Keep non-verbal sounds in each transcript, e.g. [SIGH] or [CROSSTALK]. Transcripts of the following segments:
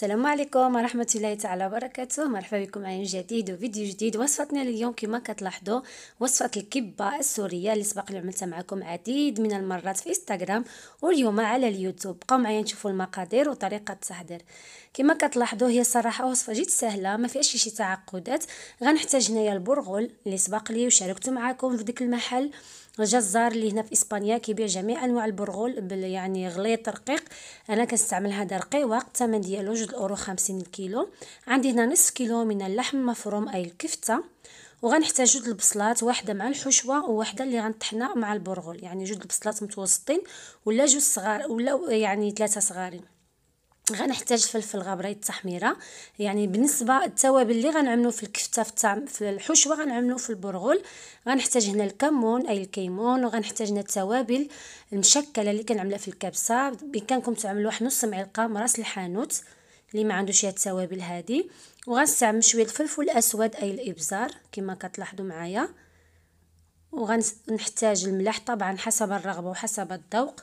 السلام عليكم ورحمة الله تعالى وبركاته مرحبا بكم معي جديد وفيديو جديد وصفتنا اليوم كما كتلاحظوا وصفة الكبة السورية اللي سبق اللي عملتها معكم عديد من المرات في انستغرام واليوم على اليوتيوب بقاو معايا نشوفوا المقادير وطريقة التحضير كما كتلاحظوا هي صراحة وصفة جد سهلة ما فيهاش شي تعقدات غنحتاج هنايا البرغل اللي سبق لي وشاركته معكم في ديك المحل الجزار اللي هنا في اسبانيا كيبيع جميع انواع البرغول يعني غليط رقيق انا كنستعمل هذا رقيق الثمن ديالو جوج اورو خمسين الكيلو عندي هنا نصف كيلو من اللحم مفروم اي الكفته وغنحتاج جوج البصلات واحده مع الحشوه وواحده اللي غنطحنها مع البرغل يعني جوج البصلات متوسطين ولا جوج صغار ولا يعني ثلاثه صغارين غنحتاج فلفل غبري التحميره يعني بالنسبه التوابل اللي غنعملو في الكفته في, التعم في الحشوه غنعملو في البرغل غنحتاج هنا الكمون اي الكيمون وغنحتاج هنا التوابل المشكله اللي كنعملها في الكبسه بامكانكم تعملوا واحد نص معلقه من راس الحانوت اللي ما عندوش هاد التوابل هادي وغنستعمل شويه الفلفل الاسود اي الابزار كما كتلاحظوا معايا وغنحتاج الملح طبعا حسب الرغبه وحسب الذوق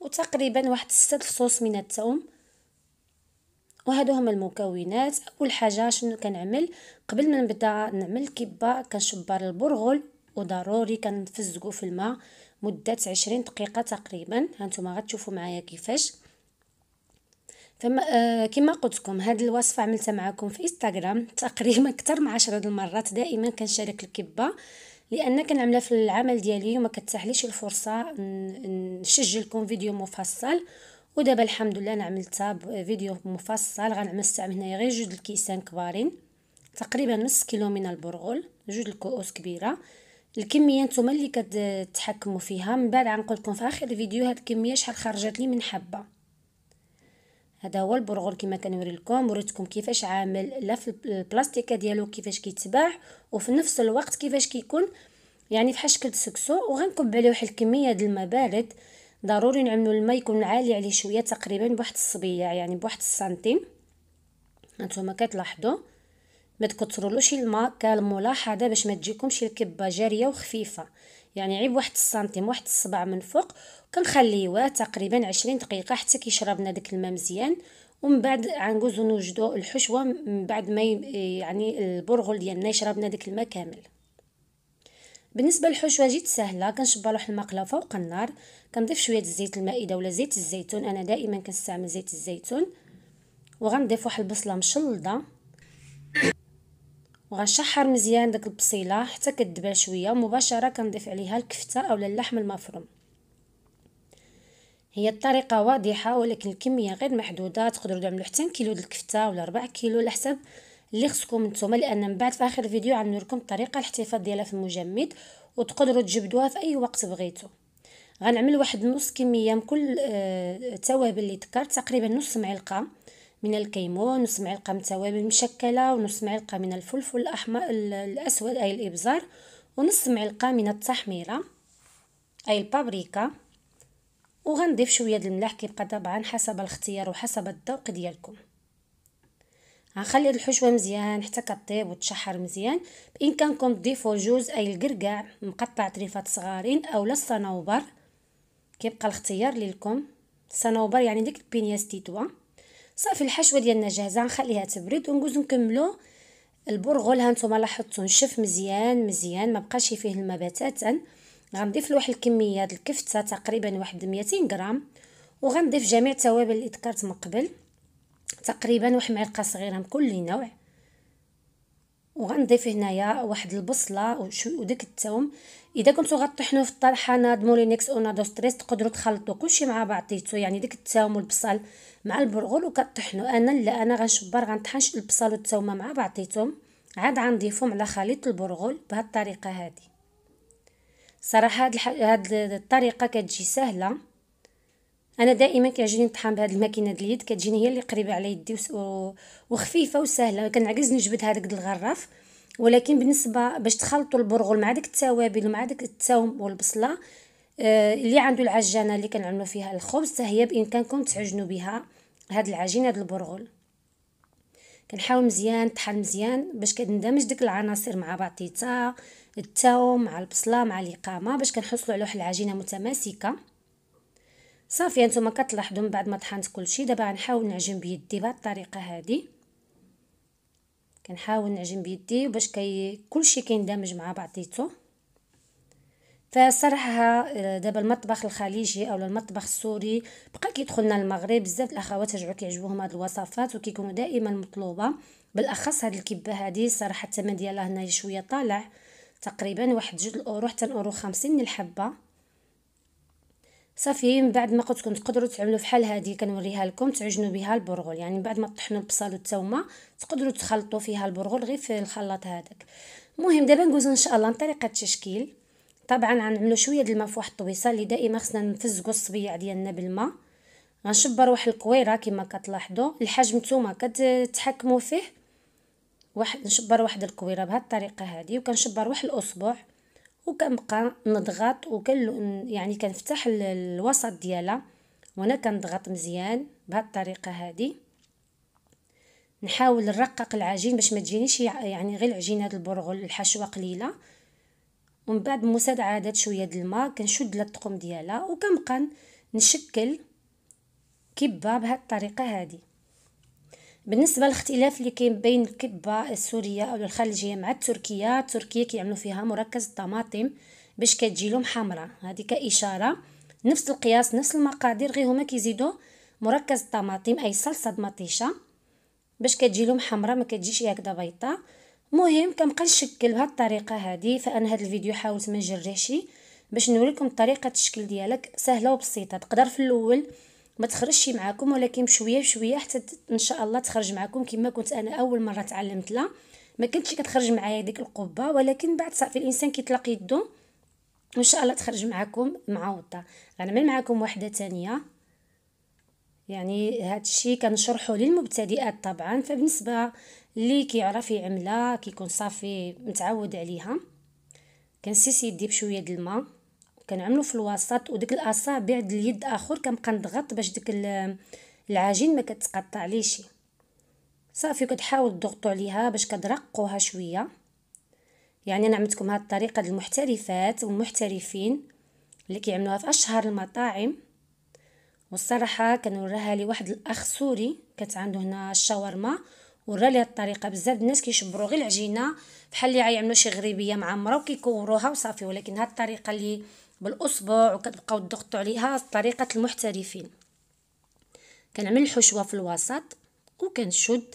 وتقريبا واحد ستة فصوص من الثوم وهادو هما المكونات اول حاجه شنو كنعمل قبل ما نبدا نعمل كبه كنشبر البرغل وضروري كنفزقو في الماء مده 20 دقيقه تقريبا هانتوما غتشوفوا معايا كيفاش فما آه كما قلت لكم هذه الوصفه عملتها معكم في انستغرام تقريبا اكثر من 10 المرات دائما كنشارك الكبه لان كنعملها في العمل ديالي وما كتسهليش الفرصه نسجلكم فيديو مفصل ودابا الحمد لله انا عملتها فيديو مفصل غنعمل استعمل هنايا غير جوج الكيسان كبارين تقريبا نص كيلو من البرغل جوج الكؤوس كبيره الكميه نتوما اللي كتحكموا فيها من بعد غنقول لكم في اخر الفيديو هاد الكميه شحال خرجت لي من حبه هذا هو البرغل كما كنوري لكم وريتكم كيفاش عامل لا في البلاستيكه ديالو كيفاش كيتباع وفي نفس الوقت كيفاش كيكون يعني فحال شكل سكسو وغنكب عليه واحد الكميه ديال الماء بارد ضروري نعملو الماء يكون عالي عليه شويه تقريبا بواحد الصبيه يعني بواحد السنتيم هانتوما كتلاحظوا ما تكثرولوش الماء كالملاحظه باش ما تجيكمش الكبه جاريه وخفيفه يعني عيب واحد السنتيم واحد الصبع من فوق كنخليوه تقريبا عشرين دقيقه حتى كيشربنا داك الماء مزيان ومن بعد غنجوزو نوجدو الحشوه من بعد ما يعني البرغل ديالنا يشربنا داك الماء كامل بالنسبه للحشوه جيت سهله كنشبر واحد المقله فوق النار كنضيف شويه الزيت المائده ولا زيت الزيتون انا دائما كنستعمل زيت الزيتون وغنضيف واحد البصله مشلضه وغنشحر مزيان داك البصيله حتى كدبل شويه مباشره كنضيف عليها الكفته اولا اللحم المفروم هي الطريقه واضحه ولكن الكميه غير محدوده تقدروا تعملوا حتى كيلو د الكفته ولا ربع كيلو على حسب اللي خصكم نتوما لان من بعد في اخر الفيديو غنوريكم الطريقه الاحتفاظ ديالها في المجمد وتقدروا تجبدوها في اي وقت بغيتو غنعمل واحد نص كميه من كل التوابل آه، اللي ذكرت تقريبا نص معلقه من الكيمون نص معلقه من التوابل المشكله ونص معلقه من الفلفل الاحمر الاسود اي الابزار ونص معلقه من التحميره اي البابريكا وغنضيف شويه د الملح كيبقى طبعا حسب الاختيار وحسب الذوق ديالكم غنخلي الحشوه مزيان حتى كطيب وتشحر مزيان بامكانكم تضيفوا جوز اي القرقع مقطع طريفات صغارين اولا الصنوبر كيبقى الاختيار لكم الصنوبر يعني ديك البينياس تيتوا صافي الحشوه ديالنا جاهزه نخليها تبرد ونجوز نكملو البرغل هانتوما لاحظتو نشف مزيان مزيان ما بقاش فيه الماء بتاتا غنضيف لواحد الكميه ديال الكفته تقريبا واحد 200 غرام وغنضيف جميع التوابل اللي ذكرت من قبل تقريبا واحد معلقه صغيره من كل نوع وغنضيف هنايا واحد البصله وديك الثوم اذا كنتو غطحنوه في الطرحانه مولينكس او نادو ستريس تقدروا تخلطوا كلشي مع بعضيتو يعني ديك الثوم والبصل مع البرغل وكطحنو انا لا انا غنشبر غنطحنش البصل والثومه مع بعضيتهم عاد غنضيفهم على خليط البرغل بهاد الطريقه هذه صراحه هاد, الح... هاد الطريقه كتجي سهله انا دائما كيعجبني نطحن بهاد الماكينه ديال اليد كتجيني هي اللي قريبه على يدي و... وخفيفه وسهله كنعجز نجبد هذاك الغراف ولكن بالنسبه باش تخلطوا البرغل مع داك التوابل ومع داك التوم والبصله آه، اللي عنده العجانه اللي كنعملوا فيها الخبز حتى هي بامكانكم تعجنوا بها هاد العجينه ديال البرغل كنحاول مزيان طحن مزيان باش كتندمج ديك العناصر مع بعضيتها التوم مع البصله مع الاقامه باش كنحصلوا على واحد العجينه متماسكه صافي نتوما كتلاحظوا من بعد ما طحنت كلشي دابا غنحاول نعجن بيدي بهذه الطريقه هذه كنحاول نعجن بيدي باش كي كلشي كيندمج مع بعضيته فصراحه آه، دابا المطبخ الخليجي او المطبخ السوري بقى كيدخلنا المغرب بزاف الاخوات رجعوا كيعجبوهم هاد الوصفات وكيكونوا دائما مطلوبه بالاخص هاد الكبه هادي صراحه الثمن ديالها هنا شويه طالع تقريبا واحد جوج الاورو حتى الاورو خمسين الحبه صافي من بعد ما قلت لكم تقدروا تعملوا فحال هذه كنوريها لكم تعجنوا بها البرغل يعني من بعد ما طحنوا البصل والثومه تقدروا تخلطوا فيها البرغل غير في الخلاط هذاك المهم دابا ندوزو ان شاء الله لطريقه التشكيل طبعا غنعملو شويه د الماء فواحد الطويصه اللي دائما خصنا نفزقو الصبيع ديالنا بالماء غنشبر واحد القويره كما كتلاحظوا الحجم نتوما كتحكموا فيه واحد نشبر واحد القويره بهاد الطريقه هذه وكنشبر واحد الاصبع وكنبقى نضغط وكن يعني كنفتح الوسط ديالها وانا كنضغط مزيان بهاد الطريقه هذه نحاول نرقق العجين باش ما تجينيش يعني غير العجينه البرغل الحشوه قليله ومن بعد مساعدة عادات شويه د الماء كنشد للطقم ديالها وكنبقى نشكل كبه بهاد الطريقه هذه بالنسبه للاختلاف اللي كاين بين الكبه السوريه او الخليجيه مع التركيه التركيه كيعملوا فيها مركز الطماطم باش كتجي لهم حمراء هذه كاشاره نفس القياس نفس المقادير غير هما كيزيدوا مركز الطماطم اي صلصه مطيشه باش كتجي لهم حمراء ما كتجيش هكذا بيضاء مهم كنبقى نشكل بهالطريقه هذه فانا هذا الفيديو حاولت ما نجرحش باش نوريكم طريقه التشكيل ديالك سهله وبسيطه تقدر في الاول ما تخرجش معاكم ولكن بشويه بشويه حتى ان شاء الله تخرج معاكم كما كنت انا اول مره تعلمت لها ما كنتش كتخرج معايا ديك القبه ولكن بعد صافي الانسان كيطلق يدو وان شاء الله تخرج معاكم معوضه غنعمل معاكم وحده ثانيه يعني هذا الشيء كنشرحو للمبتدئات طبعا فبالنسبه اللي كيعرف يعملها كيكون صافي متعود عليها كنسيس يدي بشويه ديال الماء كنعملو في الوسط وديك الاصابع ديال اليد اخر كنبقى نضغط باش ديك العجين ما كتقطع ليش صافي كتحاول تضغطوا عليها باش كترقوها شويه يعني انا عملتكم هاد الطريقه المحترفات والمحترفين اللي كيعملوها في اشهر المطاعم والصراحه وراها لي واحد الاخ سوري كانت عنده هنا الشاورما ورا لي الطريقه بزاف الناس كيشبرو غير العجينه بحال اللي غيعملو شي غريبيه معمره وكيكوروها وصافي ولكن هاد الطريقه اللي بالاصبع وكتبقاو تضغطو عليها طريقه المحترفين كنعمل الحشوه في الوسط وكنشد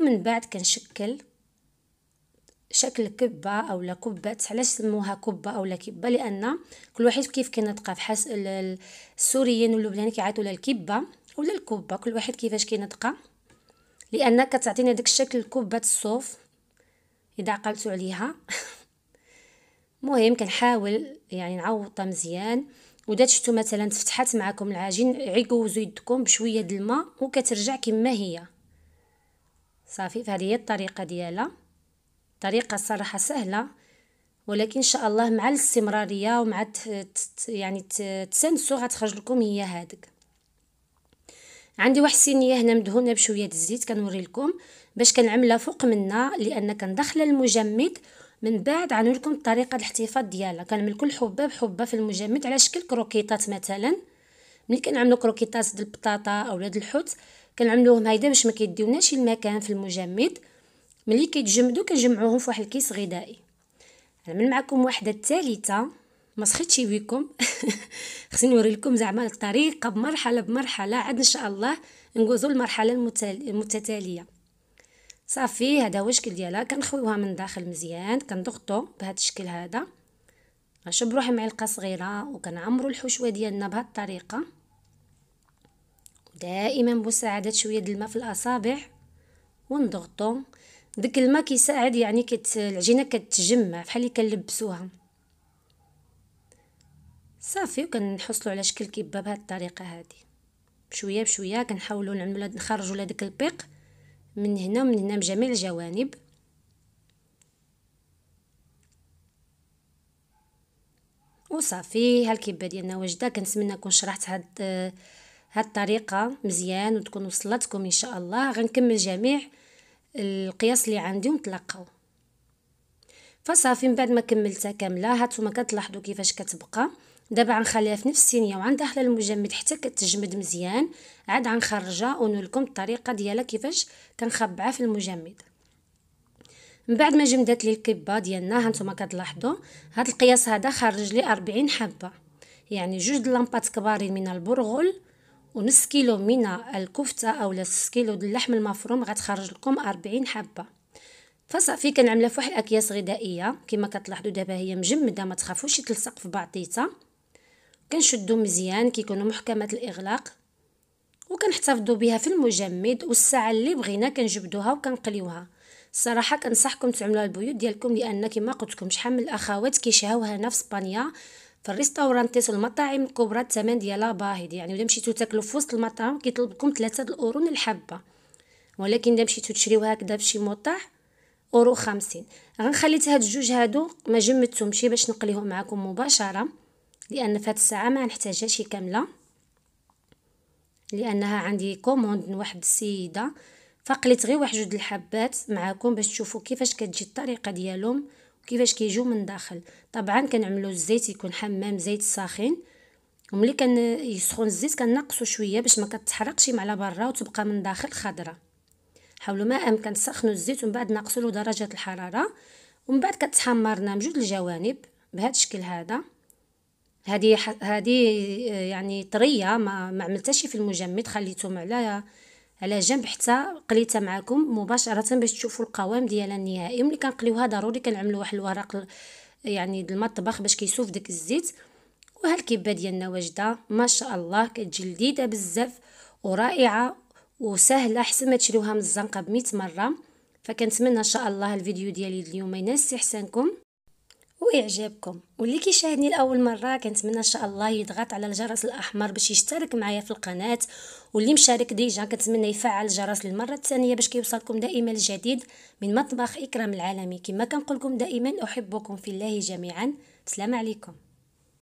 ومن بعد كنشكل شكل كبة أو كبة علاش سموها كبة أو كبة لأن كل واحد كيف كينطقها فحسب السوريين واللبنانيين كيعيطوا لها الكبة ولا الكبة كل واحد كيفاش كينطقها لأن كتعطينا داك الشكل كبة الصوف إذا عقلتوا عليها [LAUGHS] مهم كنحاول يعني نعوضها مزيان ودات شفتوا مثلا تفتحات معكم العجين عيقوزوا يدكم بشويه د الماء وكترجع كما هي صافي فهذه هي الطريقه ديالها طريقة الصراحة سهلة ولكن ان شاء الله مع الاستمراريه ومع تت يعني تسنسو غتخرج لكم هي هادك عندي واحد الصينيه هنا مدهونه بشويه الزيت كنوري لكم باش كنعملها فوق منا لان كندخل المجمد من بعد لكم طريقه الاحتفاظ ديالها كنعمل كل حبه بحبه في المجمد على شكل كروكيطات مثلا ملي كنعملو كروكيطات ديال البطاطا اولا د الحوت كنعملوهم هايدا باش مكيديوناش المكان في المجمد ملي كيتجمدوا كنجمعوهم فواحد الكيس غذائي نعمل معكم وحده الثالثه ما سخيتش بكم [LAUGHS] خصني نوري لكم زعما الطريقه بمرحله بمرحله عاد ان شاء الله ندوزو المرحله المتتاليه صافي هذا هو الشكل ديالها كنخويوها من الداخل مزيان كنضغطو بهذا الشكل هذا غنشب روحي معلقه صغيره وكنعمرو الحشوه ديالنا بهذه الطريقه دائما بمساعده شويه الماء في الاصابع ونضغطو داك الماء كيساعد يعني كت العجينه كتجمع بحال اللي كنلبسوها صافي وكنحصلوا على شكل كيبه بهذه الطريقه هذه بشويه بشويه كنحاولوا نعملوا نخرجوا لهذاك البيق من هنا ومن هنا من جميع الجوانب وصافي هالكبه ديالنا واجده كنتمنى نكون شرحت هاد هاد الطريقه مزيان وتكون وصلتكم ان شاء الله غنكمل جميع القياس اللي عندي ونتلاقاو فصافي من بعد ما كملتها كامله هانتوما كتلاحظوا كيفاش كتبقى دابا غنخليها في نفس الصينيه وعندها حلا المجمد حتى كتجمد مزيان عاد غنخرجها ونولكم الطريقه ديالها كيفاش كنخبعها في المجمد من بعد ما جمدت لي الكبه ديالنا هانتوما كتلاحظوا هاد القياس هذا خرج لي 40 حبه يعني جوج د لامبات كبارين من البرغل ونص كيلو من الكفته اولا نص كيلو د اللحم المفروم غتخرج لكم 40 حبه فصافي كنعملها فواحد الاكياس غذائيه كما كتلاحظوا دابا هي مجمده ما تخافوش تلصق في بعضيتها كنشدو مزيان كيكونوا محكمات الاغلاق وكنحتفظوا بها في المجمد والساعه اللي بغينا كنجبدوها وكنقليوها الصراحه كنصحكم تعملوها البيوت ديالكم لان كما قلت لكم شحال من الاخوات كيشهاوها هنا في اسبانيا في الريستورانت المطاعم الكبرى الثمن ديالها باهظ يعني الا مشيتو تاكلو في وسط المطعم كيطلب لكم 3 الاورون الحبه ولكن الا مشيتو تشريو هكذا شي مطاح اورو 50 غنخليت هاد الجوج هادو ما جمدتهمش باش نقليهم معكم مباشره لان في هاد الساعه ما نحتاجهاش كامله لانها عندي كوموند من واحد السيده فقلت غير واحد جوج الحبات معاكم باش تشوفوا كيفاش كتجي الطريقه ديالهم كيفاش كيجيو من الداخل طبعا كنعملو الزيت يكون حمام زيت ساخن وملي كان يسخن الزيت كنقصو شويه باش ما كتحرقش مع على برا وتبقى من داخل خضره حاولوا ما امكن تسخنوا الزيت ومن بعد نقصوا له درجه الحراره ومن بعد كتحمرنا من جوج الجوانب بهذا الشكل هذا هذه هذه آه، يعني طريه ما ما عملتهاش في المجمد خليتهم على على جنب حتى قليتها معكم مباشره باش تشوفوا القوام ديالها النهائي ملي كنقليوها ضروري كنعملوا واحد الورق يعني د المطبخ باش كيسوف داك الزيت وها ديالنا واجده ما شاء الله كتجي لذيذه بزاف ورائعه وسهله احسن ما تشريوها من الزنقه ب مره فكنتمنى ان شاء الله الفيديو ديالي اليوم ينال استحسانكم ويعجبكم واللي كيشاهدني لاول مره كنتمنى ان شاء الله يضغط على الجرس الاحمر باش يشترك معايا في القناه واللي مشارك ديجا كنتمنى يفعل الجرس للمره الثانيه باش كيوصلكم دائما الجديد من مطبخ اكرام العالمي كما كنقول لكم دائما احبكم في الله جميعا السلام عليكم